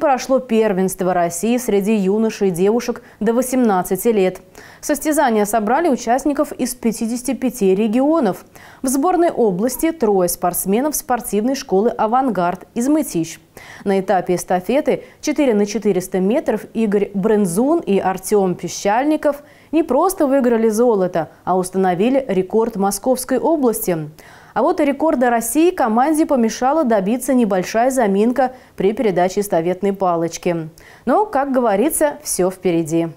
Прошло первенство России среди юношей и девушек до 18 лет. Состязания собрали участников из 55 регионов. В сборной области трое спортсменов спортивной школы «Авангард» из Мытищ. На этапе эстафеты 4 на 400 метров Игорь Брензун и Артем Пищальников не просто выиграли золото, а установили рекорд Московской области – а вот рекорда России команде помешала добиться небольшая заминка при передаче эстафетной палочки. Но, как говорится, все впереди.